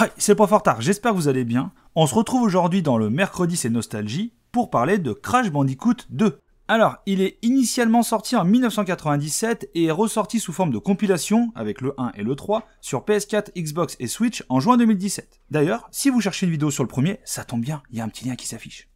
Hi, c'est pas fort tard, j'espère que vous allez bien. On se retrouve aujourd'hui dans le Mercredi c'est Nostalgie pour parler de Crash Bandicoot 2. Alors, il est initialement sorti en 1997 et est ressorti sous forme de compilation, avec le 1 et le 3, sur PS4, Xbox et Switch en juin 2017. D'ailleurs, si vous cherchez une vidéo sur le premier, ça tombe bien, il y a un petit lien qui s'affiche.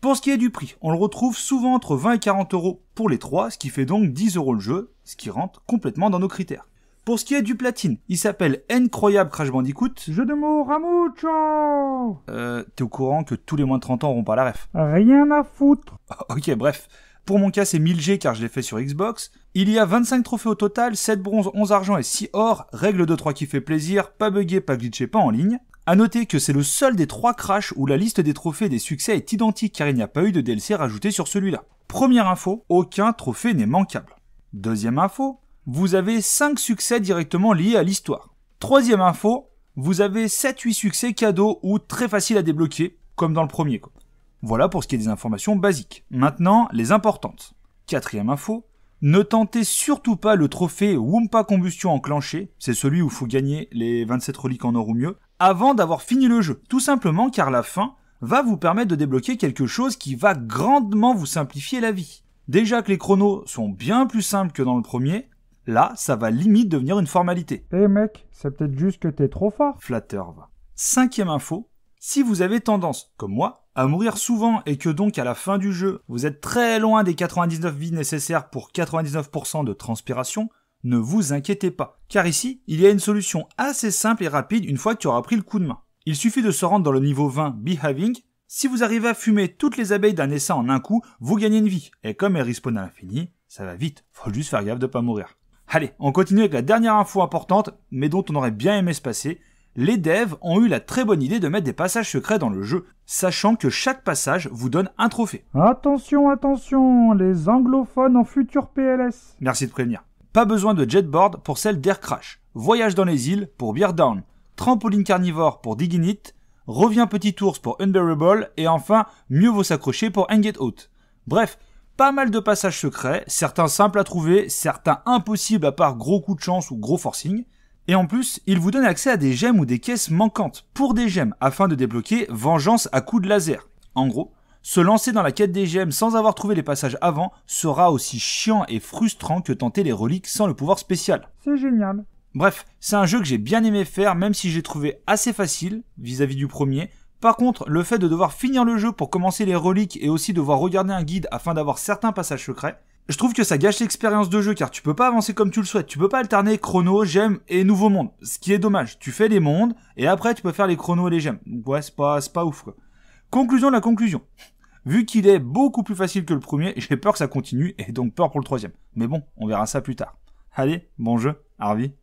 Pour ce qui est du prix, on le retrouve souvent entre 20 et 40 euros pour les trois, ce qui fait donc 10 euros le jeu, ce qui rentre complètement dans nos critères. Pour ce qui est du platine, il s'appelle Incroyable Crash Bandicoot. Jeu de mots, Ramucho Euh, t'es au courant que tous les moins de 30 ans auront pas la ref Rien à foutre Ok, bref. Pour mon cas, c'est 1000G car je l'ai fait sur Xbox. Il y a 25 trophées au total, 7 bronze, 11 argent et 6 or. Règle de 3 qui fait plaisir, pas buggé, pas glitché, pas en ligne. À noter que c'est le seul des 3 crashs où la liste des trophées des succès est identique car il n'y a pas eu de DLC rajouté sur celui-là. Première info, aucun trophée n'est manquable. Deuxième info, vous avez 5 succès directement liés à l'histoire. Troisième info, vous avez 7-8 succès cadeaux ou très faciles à débloquer, comme dans le premier. Quoi. Voilà pour ce qui est des informations basiques. Maintenant, les importantes. Quatrième info, ne tentez surtout pas le trophée Wumpa Combustion enclenché, c'est celui où faut gagner les 27 reliques en or ou mieux, avant d'avoir fini le jeu, tout simplement car la fin va vous permettre de débloquer quelque chose qui va grandement vous simplifier la vie. Déjà que les chronos sont bien plus simples que dans le premier, Là, ça va limite devenir une formalité. Eh mec, c'est peut-être juste que t'es trop fort. Flatteur va. Cinquième info, si vous avez tendance, comme moi, à mourir souvent et que donc à la fin du jeu, vous êtes très loin des 99 vies nécessaires pour 99% de transpiration, ne vous inquiétez pas, car ici, il y a une solution assez simple et rapide une fois que tu auras pris le coup de main. Il suffit de se rendre dans le niveau 20 Behaving. Si vous arrivez à fumer toutes les abeilles d'un essaim en un coup, vous gagnez une vie. Et comme elles respawnent à l'infini, ça va vite, faut juste faire gaffe de pas mourir. Allez, on continue avec la dernière info importante, mais dont on aurait bien aimé se passer. Les devs ont eu la très bonne idée de mettre des passages secrets dans le jeu, sachant que chaque passage vous donne un trophée. Attention, attention, les anglophones en futur PLS. Merci de prévenir. Pas besoin de jetboard pour celle d'Air Crash, voyage dans les îles pour Beardown. Down, trampoline carnivore pour Diggin' It, Reviens petit ours pour Unbearable et enfin mieux vaut s'accrocher pour Hang Out. Bref, pas mal de passages secrets, certains simples à trouver, certains impossibles à part gros coup de chance ou gros forcing. Et en plus, il vous donne accès à des gemmes ou des caisses manquantes pour des gemmes afin de débloquer vengeance à coups de laser. En gros, se lancer dans la quête des gemmes sans avoir trouvé les passages avant sera aussi chiant et frustrant que tenter les reliques sans le pouvoir spécial. C'est génial. Bref, c'est un jeu que j'ai bien aimé faire même si j'ai trouvé assez facile vis à -vis du premier par contre, le fait de devoir finir le jeu pour commencer les reliques et aussi devoir regarder un guide afin d'avoir certains passages secrets, je trouve que ça gâche l'expérience de jeu car tu peux pas avancer comme tu le souhaites, tu peux pas alterner chrono, gemme et nouveau monde, ce qui est dommage. Tu fais les mondes et après tu peux faire les chronos et les gemmes. Donc ouais, c'est pas, pas ouf quoi. Conclusion de la conclusion. Vu qu'il est beaucoup plus facile que le premier, j'ai peur que ça continue et donc peur pour le troisième. Mais bon, on verra ça plus tard. Allez, bon jeu, Harvey.